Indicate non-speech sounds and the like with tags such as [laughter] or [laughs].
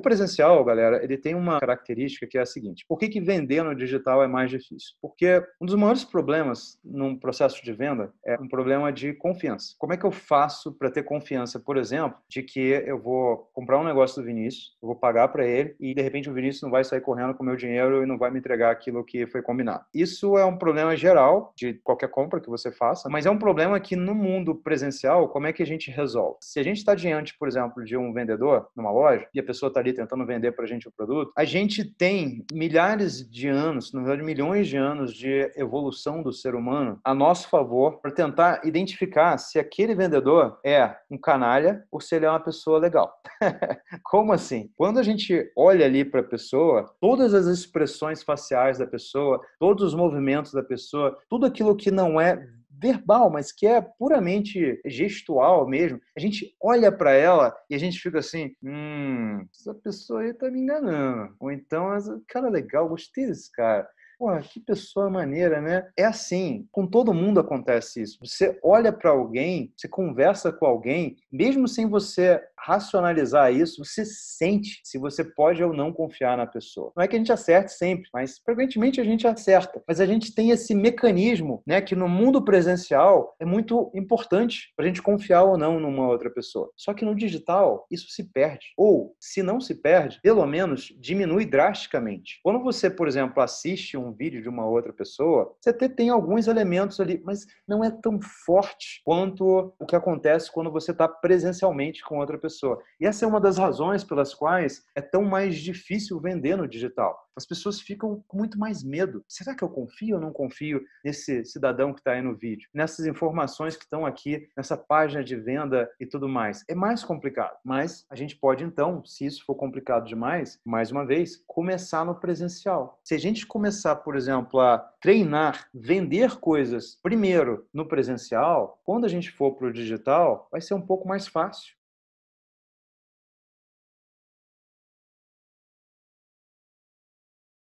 presencial, galera, ele tem uma característica que é a seguinte: por que, que vender no digital é mais difícil? Porque um dos maiores problemas num processo de venda é um problema de confiança. Como é que eu faço para ter confiança, por exemplo, de que eu vou comprar um negócio do Vinícius, eu vou pagar para ele e de repente o Vinícius não vai sair correndo com o meu dinheiro e não vai me entregar aquilo que foi combinado? Isso é um problema geral de qualquer compra que você faça, mas é um problema que no mundo presencial, como é que a gente resolve? Se a gente está diante, por exemplo, de um vendedor numa loja e a pessoa está ali ali tentando vender para a gente o produto, a gente tem milhares de anos, na verdade milhões de anos de evolução do ser humano a nosso favor para tentar identificar se aquele vendedor é um canalha ou se ele é uma pessoa legal. [laughs] Como assim? Quando a gente olha ali para a pessoa, todas as expressões faciais da pessoa, todos os movimentos da pessoa, tudo aquilo que não é verbal, mas que é puramente gestual mesmo. A gente olha para ela e a gente fica assim: hum, essa pessoa aí tá me enganando. Ou então, cara legal, gostei desse cara. Porra, que pessoa maneira, né? É assim, com todo mundo acontece isso. Você olha para alguém, você conversa com alguém, mesmo sem você racionalizar isso, você sente se você pode ou não confiar na pessoa. Não é que a gente acerte sempre, mas frequentemente a gente acerta. Mas a gente tem esse mecanismo, né, que no mundo presencial é muito importante para a gente confiar ou não numa outra pessoa. Só que no digital isso se perde. Ou, se não se perde, pelo menos diminui drasticamente. Quando você, por exemplo, assiste um vídeo de uma outra pessoa, você até tem alguns elementos ali, mas não é tão forte quanto o que acontece quando você está presencialmente com outra pessoa pessoa. E essa é uma das razões pelas quais é tão mais difícil vender no digital. As pessoas ficam com muito mais medo. Será que eu confio ou não confio nesse cidadão que está aí no vídeo? Nessas informações que estão aqui, nessa página de venda e tudo mais. É mais complicado, mas a gente pode então, se isso for complicado demais, mais uma vez, começar no presencial. Se a gente começar, por exemplo, a treinar, vender coisas primeiro no presencial, quando a gente for para o digital, vai ser um pouco mais fácil.